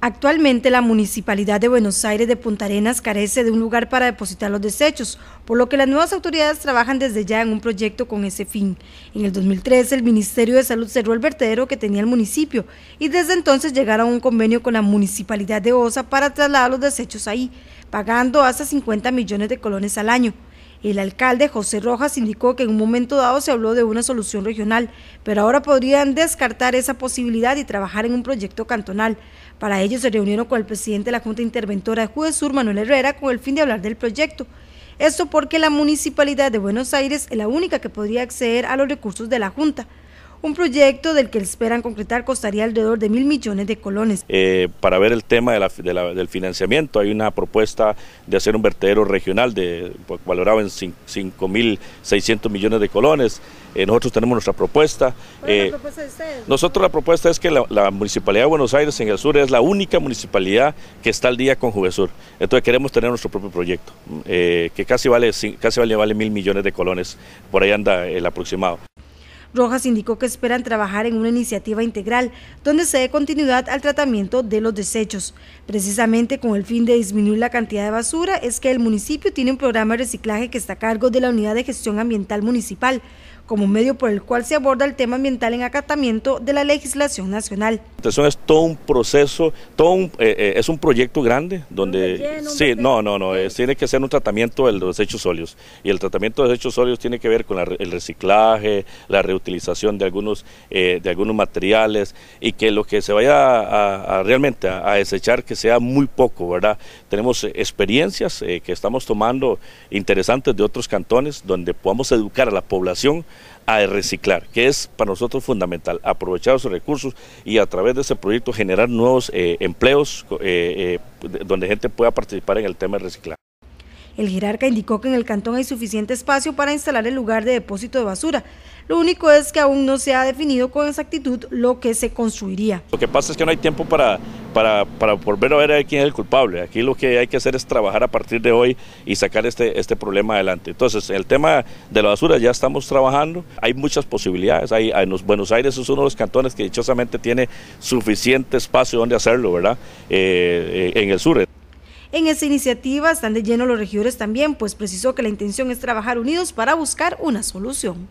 Actualmente la Municipalidad de Buenos Aires de Punta Arenas carece de un lugar para depositar los desechos, por lo que las nuevas autoridades trabajan desde ya en un proyecto con ese fin. En el 2013 el Ministerio de Salud cerró el vertedero que tenía el municipio y desde entonces llegaron a un convenio con la Municipalidad de Osa para trasladar los desechos ahí, pagando hasta 50 millones de colones al año. El alcalde José Rojas indicó que en un momento dado se habló de una solución regional, pero ahora podrían descartar esa posibilidad y trabajar en un proyecto cantonal. Para ello se reunieron con el presidente de la Junta Interventora de Sur, Manuel Herrera, con el fin de hablar del proyecto. Esto porque la municipalidad de Buenos Aires es la única que podría acceder a los recursos de la Junta. Un proyecto del que esperan concretar costaría alrededor de mil millones de colones. Eh, para ver el tema del financiamiento, hay una propuesta de hacer un vertedero regional de, pues, valorado en 5.600 millones de colones. Eh, nosotros tenemos nuestra propuesta. ¿Cuál es la eh, propuesta de ustedes? Nosotros la propuesta es que la, Municipalidad de Buenos Aires en el sur es la única municipalidad que está al día con Juvesur. Entonces queremos tener nuestro propio proyecto, mm, que casi vale, casi vale, vale mil millones de colones. Por ahí anda el aproximado. Rojas indicó que esperan trabajar en una iniciativa integral donde se dé continuidad al tratamiento de los desechos. Precisamente con el fin de disminuir la cantidad de basura es que el municipio tiene un programa de reciclaje que está a cargo de la Unidad de Gestión Ambiental Municipal como medio por el cual se aborda el tema ambiental en acatamiento de la legislación nacional. Entonces es todo un proceso, todo eh, eh, es un proyecto grande donde sí, no, no, no, tiene que ser un tratamiento de los desechos sólidos y el tratamiento de desechos sólidos tiene que ver con el reciclaje, la reutilización utilización de algunos, eh, de algunos materiales y que lo que se vaya a, realmente a, desechar que sea muy poco, ¿verdad? Tenemos eh, experiencias eh, que estamos tomando interesantes de otros cantones donde podamos educar a la población a reciclar, que es para nosotros fundamental, aprovechar esos recursos y a través de ese proyecto generar nuevos empleos donde gente pueda participar en el tema de reciclar. El jerarca indicó que en el cantón hay suficiente espacio para instalar el lugar de depósito de basura. Lo único es que aún no se ha definido con exactitud lo que se construiría. Lo que pasa es que no hay tiempo para, para, volver a ver quién es el culpable. Aquí lo que hay que hacer es trabajar a partir de hoy y sacar este, este problema adelante. Entonces, el tema de la basura ya estamos trabajando. Hay muchas posibilidades. Hay, en los Buenos Aires es uno de los cantones que dichosamente tiene suficiente espacio donde hacerlo, ¿verdad? Eh, eh, en el sur. En esa iniciativa están de lleno los regidores también, pues precisó que la intención es trabajar unidos para buscar una solución.